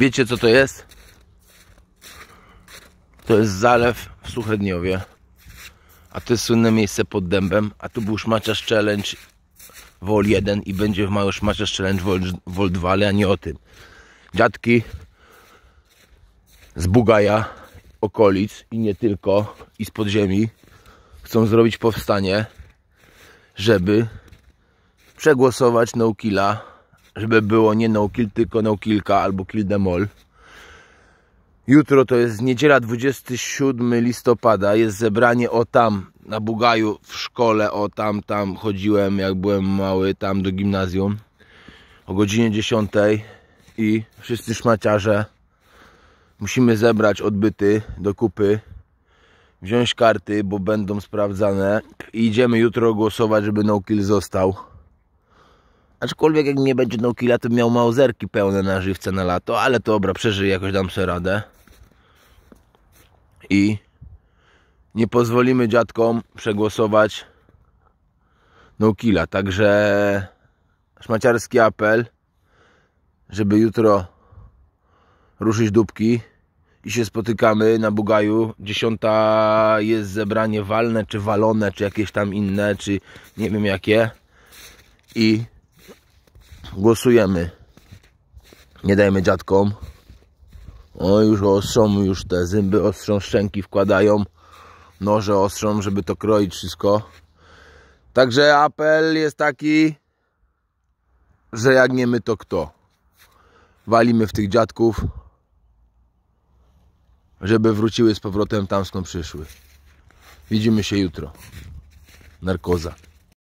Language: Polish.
Wiecie co to jest? To jest zalew w Suchedniowie. A to jest słynne miejsce pod dębem. A tu był Szmaciarz Challenge Vol 1 i będzie w już Szmaciarz Challenge Vol, Vol 2, ale nie o tym. Dziadki z Bugaja, okolic i nie tylko, i z podziemi chcą zrobić powstanie, żeby przegłosować killa żeby było nie no kill, tylko no kilka albo kill them all. Jutro to jest niedziela 27 listopada, jest zebranie o tam na Bugaju w szkole, o tam, tam chodziłem jak byłem mały, tam do gimnazjum o godzinie 10 i wszyscy szmaciarze musimy zebrać odbyty do kupy, wziąć karty, bo będą sprawdzane i idziemy jutro głosować, żeby no kill został. Aczkolwiek jak nie będzie no to miał małzerki pełne na żywce na lato, ale to dobra, przeżyję, jakoś dam sobie radę. I nie pozwolimy dziadkom przegłosować no Także szmaciarski apel, żeby jutro ruszyć dupki i się spotykamy na Bugaju. Dziesiąta jest zebranie walne, czy walone, czy jakieś tam inne, czy nie wiem jakie. I Głosujemy. Nie dajmy dziadkom. O, już ostrzą, już te zęby ostrzą, szczęki wkładają. Noże ostrzą, żeby to kroić wszystko. Także apel jest taki, że jak nie my, to kto? Walimy w tych dziadków, żeby wróciły z powrotem tam, skąd przyszły. Widzimy się jutro. Narkoza.